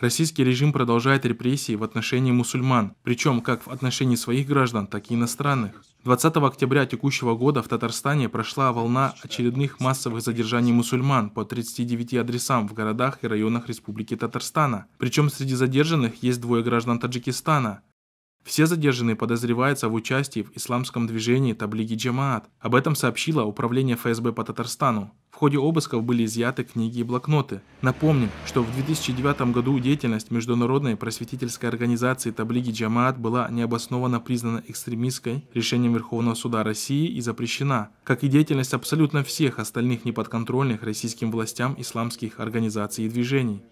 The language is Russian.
Российский режим продолжает репрессии в отношении мусульман, причем как в отношении своих граждан, так и иностранных. 20 октября текущего года в Татарстане прошла волна очередных массовых задержаний мусульман по 39 адресам в городах и районах Республики Татарстана. Причем среди задержанных есть двое граждан Таджикистана. Все задержанные подозреваются в участии в исламском движении Таблиги Джамаат. Об этом сообщило Управление ФСБ по Татарстану. В ходе обысков были изъяты книги и блокноты. Напомним, что в 2009 году деятельность международной просветительской организации Таблиги Джамаат была необоснованно признана экстремистской решением Верховного суда России и запрещена, как и деятельность абсолютно всех остальных неподконтрольных российским властям исламских организаций и движений.